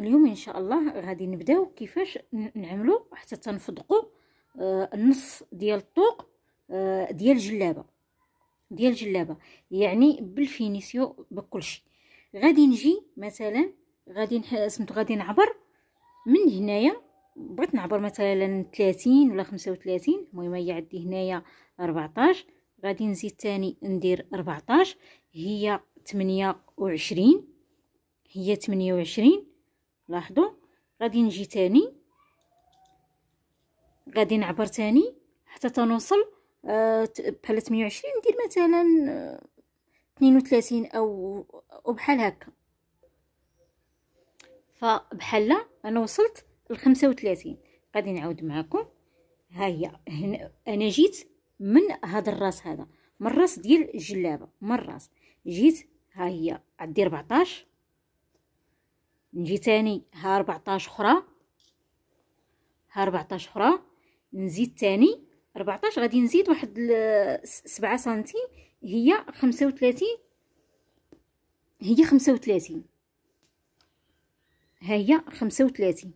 اليوم ان شاء الله غادي نبداو كيفاش نعملو حتى تنفضقو آه، النص ديال الطوق آه، ديال الجلابه ديال الجلابه يعني بالفينيسيو بكلشي غادي نجي مثلا غادي سميتو غادي نعبر من هنايا بغيت نعبر مثلا 30 ولا 35 المهم هي عندي هنايا 14 غادي نزيد ثاني ندير 14 هي 28 هي 28 لاحظوا غادي نجي تاني غادي نعبر تاني حتى تنوصل أه بحال 120 ندير مثلا 32 آه، او او بحال هكا فبحال انا وصلت ل 35 غادي نعاود معكم ها هي هنا انا جيت من هذا الراس هذا من الراس ديال الجلابه من الراس جيت ها هي عندي 14 نجي تاني ها 14 اخرى ها 14 اخرى نزيد تاني 14 غادي نزيد واحد 7 سنتيم هي 35 هي 35 ها هي 35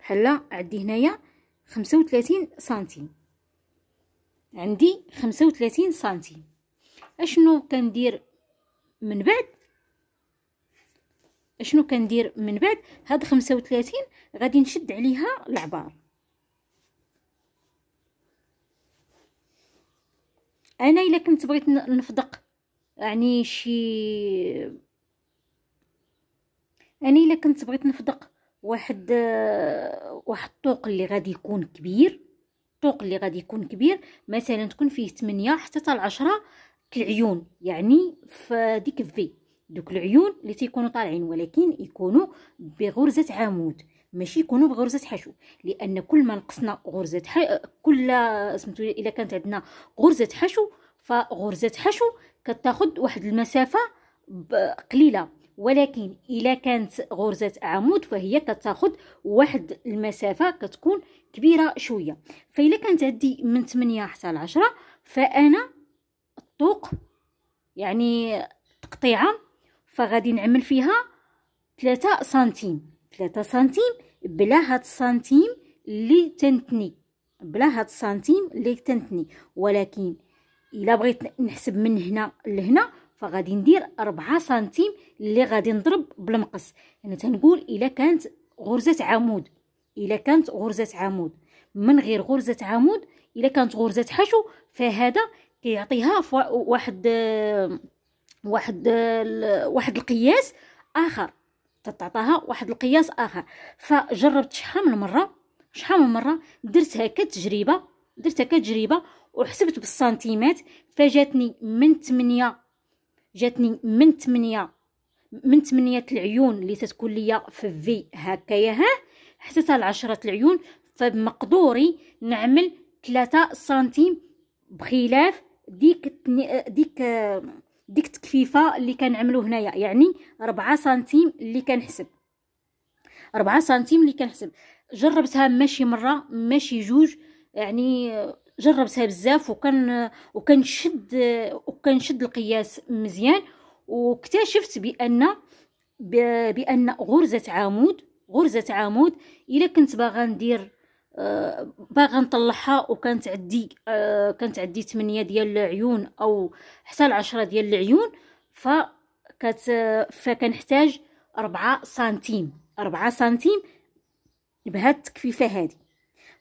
بحال عندي هنايا 35 سنتيم عندي 35 سنتيم اشنو كندير من بعد شنو كندير من بعد هاد خمسة وثلاثين غادي نشد عليها العبار انا الا كنت بغيت نفضق يعني شي انا الا كنت بغيت نفضق واحد واحد الطوق اللي غادي يكون كبير الطوق اللي غادي يكون كبير مثلا تكون فيه 8 حتى تال 10 العيون يعني في ديك في دوك العيون اللي تيكونوا طالعين ولكن يكونوا بغرزه عمود ماشي يكونوا بغرزه حشو لان كل ما نقصنا غرزه ح... كل سميتو الا كانت عندنا غرزه حشو فغرزه حشو كتاخد واحد المسافه قليله ولكن الا كانت غرزه عمود فهي كتاخد واحد المسافه كتكون كبيره شويه فالا كانت عندي من 8 حتى ل 10 فانا الطوق يعني تقطيعه فغادي نعمل فيها ثلاثة سنتيم ثلاثة سنتيم بلا هاد السنتيم اللي تنتني بلا هاد السنتيم اللي تنتني ولكن الا بغيت نحسب من هنا لهنا فغادي ندير أربعة سنتيم اللي غادي نضرب بالمقص يعني تنقول الا كانت غرزة عمود الا كانت غرزة عمود من غير غرزة عمود الا كانت غرزة حشو فهذا كيعطيها واحد واحد واحد القياس اخر تعطاها واحد القياس اخر فجربت شحال من مره شحال من مره درت هكا تجربه درت هكا تجربه وحسبت بالسنتيمات فجاتني من 8 جاتني من 8 من 8 العيون اللي تتكون ليا في في هكايا ها حتى تاع 10 العيون فمقدوري نعمل 3 سنتيم بخلاف ديك ديك ديك التكفيفه اللي كنعملو هنايا يعني 4 سنتيم اللي كنحسب 4 سنتيم اللي كنحسب جربتها ماشي مره ماشي جوج يعني جربتها بزاف وكان وكنشد وكنشد القياس مزيان واكتشفت بان بان غرزه عمود غرزه عمود الا كنت باغا ندير باغا نطلعها وكانت عندي كانت عندي 8 ديال العيون او حتى 10 ديال العيون ف كت فكنحتاج 4 سنتيم 4 سنتيم بهاد التكفيفه هادي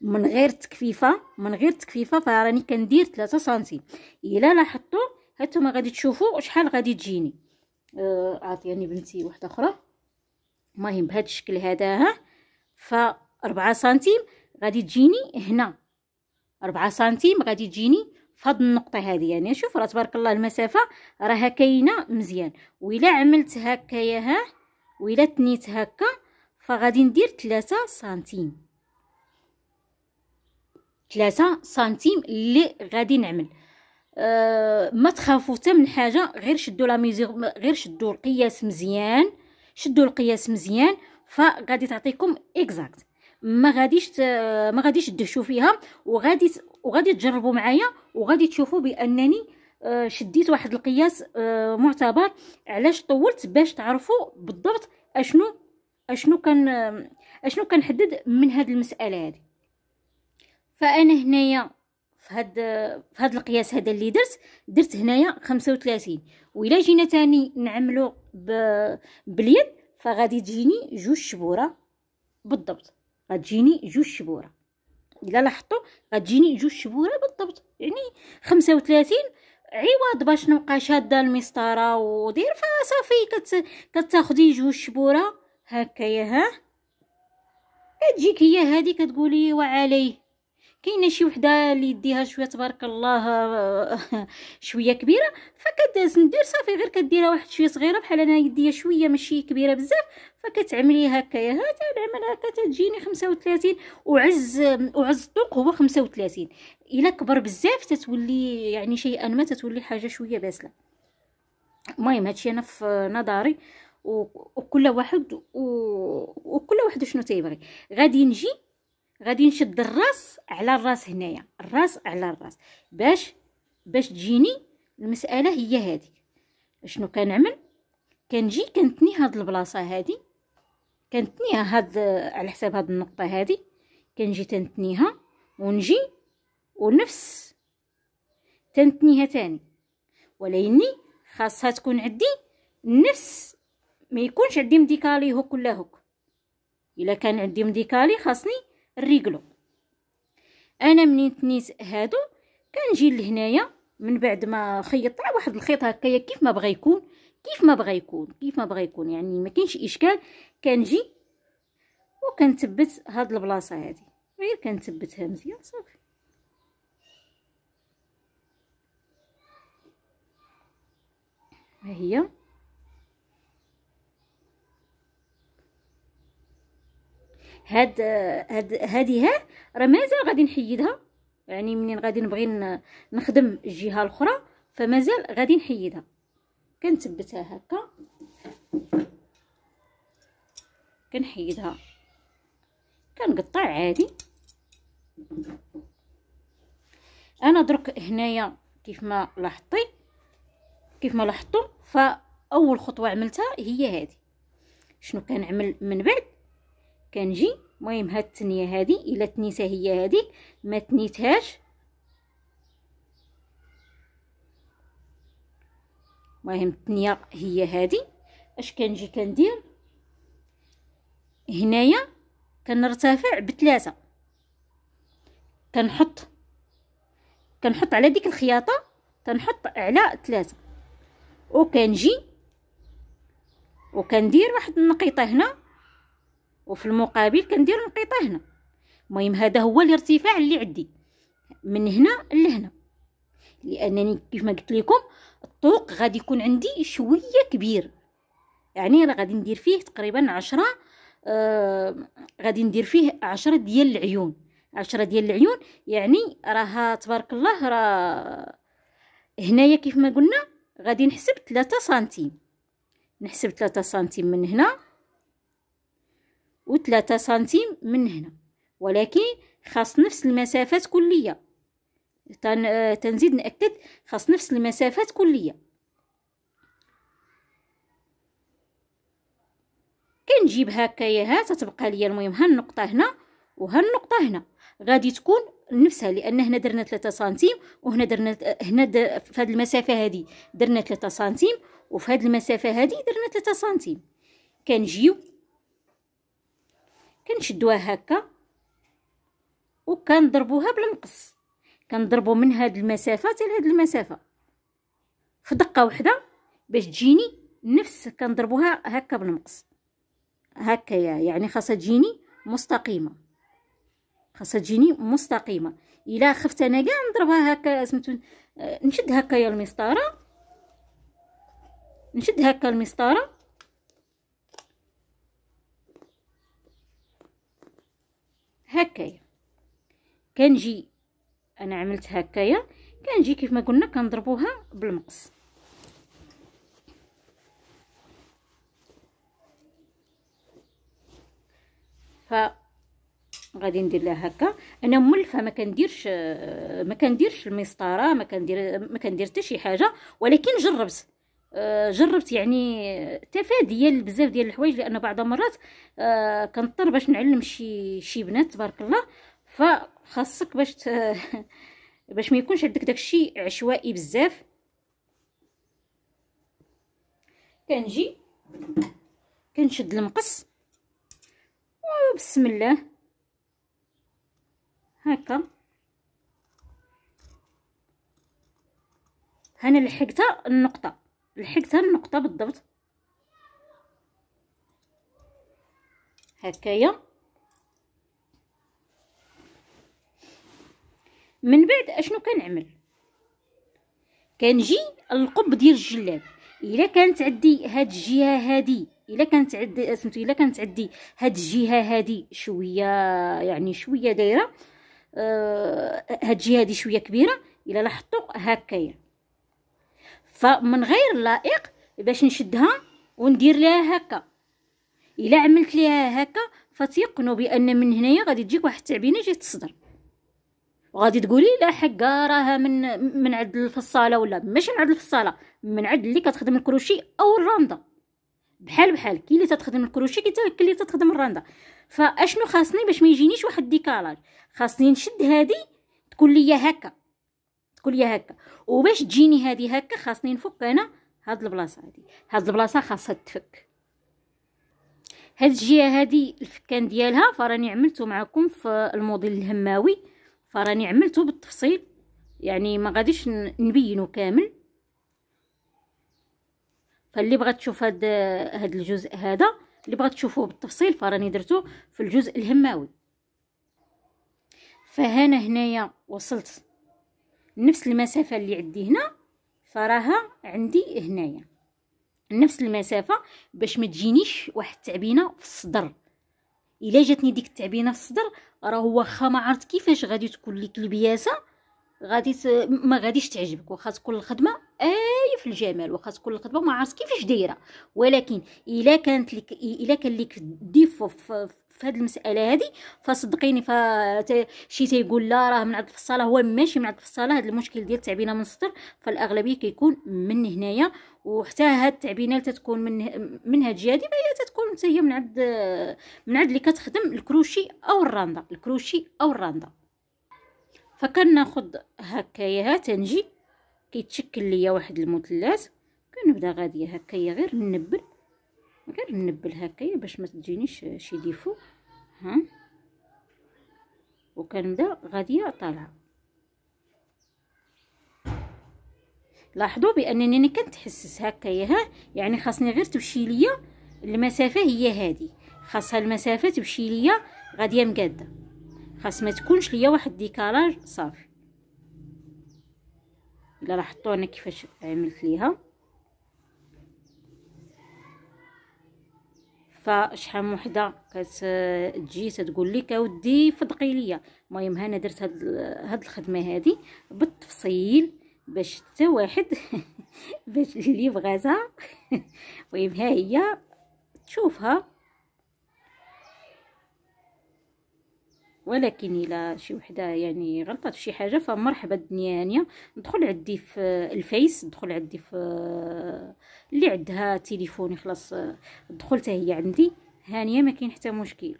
من غير التكفيفه من غير التكفيفه فراني كندير 3 سنتيم الا لاحظتوا ها انتما غادي تشوفوا شحال غادي تجيني آه يعني بنتي واحده اخرى المهم بهذا الشكل هذا ها ف 4 سنتيم غادي تجيني هنا ربعة سنتيم غادي تجيني فهاد النقطه هذه يعني شوف راه تبارك الله المسافه راها كاينه مزيان وإلا عملت يا ها وإلا تنيت هكا فغادي ندير ثلاثة سنتيم ثلاثة سنتيم اللي غادي نعمل أه ما تخافوا حتى من حاجه غير شدوا لا ميزور غير شدوا القياس مزيان شدوا القياس مزيان فغادي تعطيكم اكزاكت ما غاديش ما غاديش تدهشوا فيها وغادي وغادي تجربوا معايا وغادي تشوفوا بانني آه، شديت واحد القياس آه، معتبر علاش طولت باش تعرفوا بالضبط اشنو اشنو كان آه، اشنو كنحدد من هاد المساله هذه فانا هنايا في هاد في هاد القياس هذا اللي درت درت هنايا 35 وإلا جينا تاني نعملو ب... باليد فغادي تجيني جوج شبوره بالضبط غتجيني جوج شبوره الا لاحظتوا غتجيني جوج شبوره بالضبط يعني خمسة عوض باش نبقى شاده المسطره ودير فصافي كت... كتاخدي جوج شبوره هكايا ها كتجيك هي هادي كتقولي وعليه كاينه شي وحده اللي يديها شويه تبارك الله شويه كبيره ندير صافي غير كديرها واحد شويه صغيره بحال انا يديا شويه ماشي كبيره بزاف فكتعملي هكايا ها تنعمل هكا تجيني 35 وعز وعز الطوق هو 35 الا كبر بزاف تتولي يعني شيئا ما تتولي حاجه شويه باسله المهم هادشي انا في نظري وكل واحد وكل واحد شنو تيبغي غادي نجي غادي نشد الراس على الراس هنايا الراس على الراس باش باش تجيني المساله هي هذه شنو كنعمل كنجي كنتني هاد البلاصه هادي كنتنيها هاد على حساب هاد النقطه هادي كنجي تنتنيها ونجي ونفس تنتنيها تاني وليني خاصها تكون عندي نفس ما يكونش عندي مديكالي هوك ولا هوك الا كان عندي مديكالي خاصني الريكلو انا منين تنيت هادو كنجي لهنايا من بعد ما خيطت على واحد الخيط هكايا كيف ما بغى يكون كيف ما بغى يكون كيف ما بغى يكون يعني ما كاينش اشكال كنجي وكنثبت هاد البلاصه هادي غير كنثبتها مزيان صافي ها هي هاد هاد هادي ها راه مازال غادي نحيدها يعني منين غادي نبغي نخدم الجهه الاخرى فمازال غادي نحيدها كنثبتها هكا كنحيدها كنقطع عادي انا درك هنايا كيف ما لاحظتي كيف ما لاحظتوا فاول خطوه عملتها هي هذه شنو كنعمل من بعد كنجي المهم هاد التنيه هادي الا تنيتها هي هاديك ما تنيتهاش المهم التنيه هي هادي اش كنجي كندير هنايا كنرتفع بثلاثه كنحط كنحط على ديك الخياطه كنحط على ثلاثه وكنجي وكندير واحد النقيطه هنا وفي المقابل كندير نقيطة هنا المهم هذا هو الارتفاع اللي عندي من هنا لهنا لانني كيف ما قلت لكم الطوق غادي يكون عندي شويه كبير يعني راه غادي ندير فيه تقريبا عشرة آه غادي ندير فيه عشرة ديال العيون عشرة ديال العيون يعني راها تبارك الله راه هنايا كيف ما قلنا غادي نحسب 3 سنتيم نحسب 3 سنتيم من هنا وثلاثة سنتيم من هنا ولكن خاص نفس المسافات كلية تن... آه، تنزيد نأكد خاص نفس المسافات كلية كنجيب هكايا ها تتبقى ليا المهم ها النقطة هنا وها النقطة هنا غادي تكون نفسها لان هنا درنا ثلاثة سنتيم وهنا درنا هنا در في هاد المسافه هادي درنا ثلاثة سنتيم وفي هاد المسافه هادي درنا ثلاثة سنتيم كنجيو كنشدوها هكا وكنضربوها بالمقص كنضربو من هاد المسافه حتى لهاد المسافه في دقه واحده باش تجيني نفس كنضربوها هكا بالمقص هكايا يعني خاصها تجيني مستقيمه خاصها تجيني مستقيمه الا خفت انا كاع نضربها هكا سميتو آه، نشد هكايا المسطره نشد هكا المسطره هكايا كنجي انا عملت هكايا كنجي كيف ما قلنا كنضربوها بالمقص ف غادي ندير لها هكا انا ملفه ما كنديرش ما كنديرش المسطره ما كندير ما كندير حتى شي حاجه ولكن جربت آه، جربت يعني تفاديا بزاف ديال الحوايج لان بعض المرات آه، كنضطر باش نعلم شي شي بنات تبارك الله فخاصك باش ت... باش ما يكونش عندك داكشي عشوائي بزاف كنجي كنشد المقص وبسم آه، الله هكا هنا لحقتها النقطه لحقت النقطه بالضبط هكايا من بعد اشنو كنعمل كنجي القب ديال الجلاب الا كانت عندي هاد الجهه هادي الا كانت عندي سميتو الا كانت عندي هاد الجهه هادي شويه يعني شويه دايره آه هاد الجهه هادي شويه كبيره الا لاحظتوا هكايا فمن غير لائق باش نشدها وندير لها هكا الا عملت ليها هكا فتيقنوا بان من هنايا غادي تجيك واحد التعبينه جات الصدر وغادي تقولي لا حقا راها من من عند الفصاله ولا ماشي من عند الفصاله من عند اللي كتخدم الكروشي او الرنده بحال بحال كي اللي تخدم الكروشي كي اللي تخدم الرنده فاشنو خاصني باش ما يجينيش واحد الديكالاج خاصني نشد هذه تكون ليا هكا تكون ليا هكا وباش تجيني هادي هكا خاصني نفك انا هاد البلاصه هادي هاد البلاصه خاصها تفك هاد الجهه هادي الفكان ديالها فراني عملته معكم في الموديل الهماوي فراني عملته بالتفصيل يعني ما غاديش نبينه كامل فاللي بغات تشوف هاد هاد الجزء هذا اللي بغات تشوفوه بالتفصيل فراني درتو في الجزء الهماوي فهنا هنايا وصلت نفس المسافه اللي عندي هنا فراها عندي هنايا نفس المسافه باش ما تجينيش واحد التعبينه في الصدر الا جاتني ديك التعبينه في الصدر راه واخا ما عرفت كيفاش غادي تكون ليك البياسه غادي ما غاديش تعجبك واخا تكون الخدمه أه في الجمال واخا تكون الخطبه ما عارف كيفاش دايره ولكن الا كانت لك الا كان لك ديفو في هذه المساله هذه فصدقيني ف شي تيقول لا راه من في الفصاله هو ماشي من في الفصاله هذا المشكل ديال التعبينه من السطر فالاغلبيه كيكون من هنايا وحتى هاد التعبينه اللي تتكون من من هاد الجهه دي هي تتكون حتى هي من عند من عند اللي كتخدم الكروشي او الرنده الكروشي او الرنده فكناخذ هكايا تنجي كيتشكل ليا واحد المثلث كنبدا غاديه هكايا غير نبل غير نبل هكايا باش ما تجينيش شي ديفو ها وكنبدا غاديه طالعه لاحظوا بانني كنتحسس هكايا ها يعني خاصني غير تمشي ليا المسافه هي هذه خاصها المسافه تمشي ليا غاديه مقاده خاص ما تكونش ليا واحد ديكالاج صافي راح انا كيفاش عملت ليها فشحال وحده كتجي تقول لك اودي فضقي ليا المهم انا درت هاد هاد الخدمه هادي بالتفصيل باش حتى واحد باش اللي بغاتها المهم ها هي تشوفها ولكن الا شي وحده يعني غلطات في شي حاجه فمرحبا هانيه ندخل عندي في الفيس ندخل عندي في اللي عندها تليفوني خلاص دخل هي عندي هانيه ما كاين حتى مشكل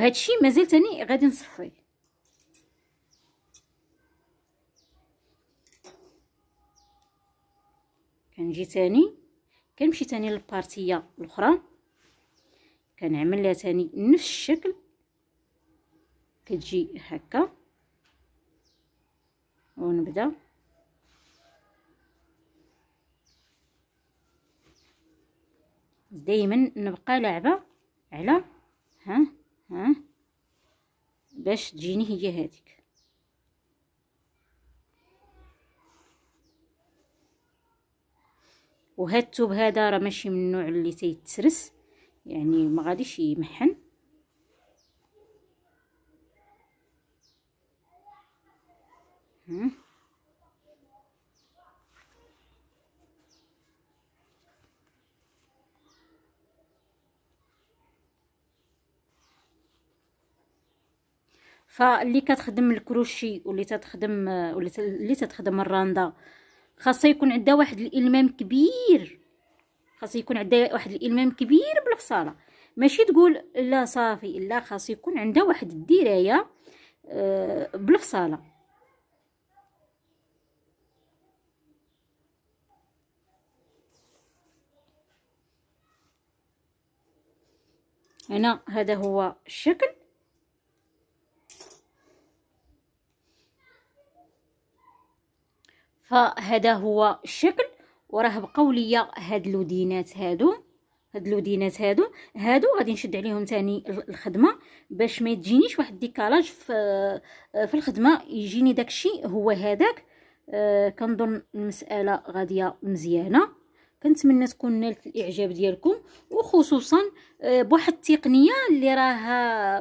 الشيء مازال تاني غادي نصفيه كنجي تاني كنمشي تاني للبارتيه الاخرى كنعمل لها تاني نفس الشكل كتجي هكا ونبدا دائما نبقى لعبه على ها ها باش تجيني هي هذيك وهاد الثوب هذا راه ماشي من النوع اللي تيتسرس يعني ما غاديش يمحن فاللي كتخدم الكروشي واللي تتخدم آه، واللي الراندا آه خاصها يكون عندها واحد الالمام كبير خاص يكون عندها واحد الالمام كبير بالفصاله ماشي تقول لا صافي لا خاص يكون عندها واحد الدرايه آه، بالفصاله هنا هذا هو الشكل فهذا هو الشكل وراه بقاو ليا هاد لودينات هادو هاد لودينات هادو هادو غادي نشد عليهم تاني الخدمه باش ما تجينيش واحد ديكالاج في في الخدمه يجيني داكشي هو هذاك أه كنظن المساله غاديه مزيانه كنتمنى تكون نالت الاعجاب ديالكم وخصوصا أه بواحد التقنيه اللي راها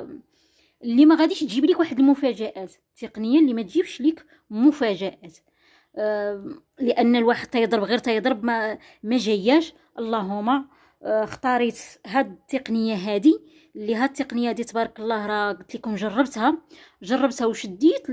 اللي ما غاديش تجيب لك واحد المفاجات تقنيه اللي ما تجيبش لك مفاجات لان الواحد تيضرب غير تيضرب ما ما جاياش اللهم آه، اختاريت هاد التقنيه هادي اللي هاد التقنيه دي تبارك الله راه قلت لكم جربتها جربتها وشديت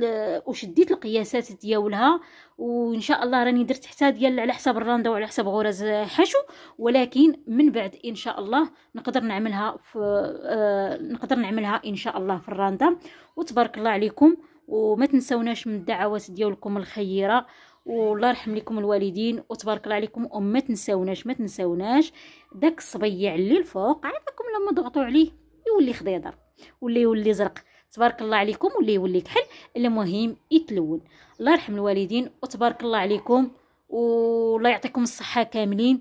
وشديت القياسات ديالها وان شاء الله راني درت حتى ديال على حساب الراندا وعلى حساب غرز حشو ولكن من بعد ان شاء الله نقدر نعملها في آه نقدر نعملها ان شاء الله في الراندا وتبارك الله عليكم وما تنسوناش من الدعوات ديالكم الخيره والله يرحم لكم الوالدين وتبارك الله عليكم وما تنساوناش ما تنساوناش داك الصبيع اللي الفوق عافاكم لما ضغطوا عليه يولي خضيضر ولا يولي زرق تبارك الله عليكم ولا يولي كحل المهم يتلون الله يرحم الوالدين وتبارك الله عليكم والله يعطيكم الصحه كاملين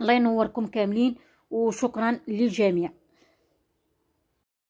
الله ينوركم كاملين وشكرا للجميع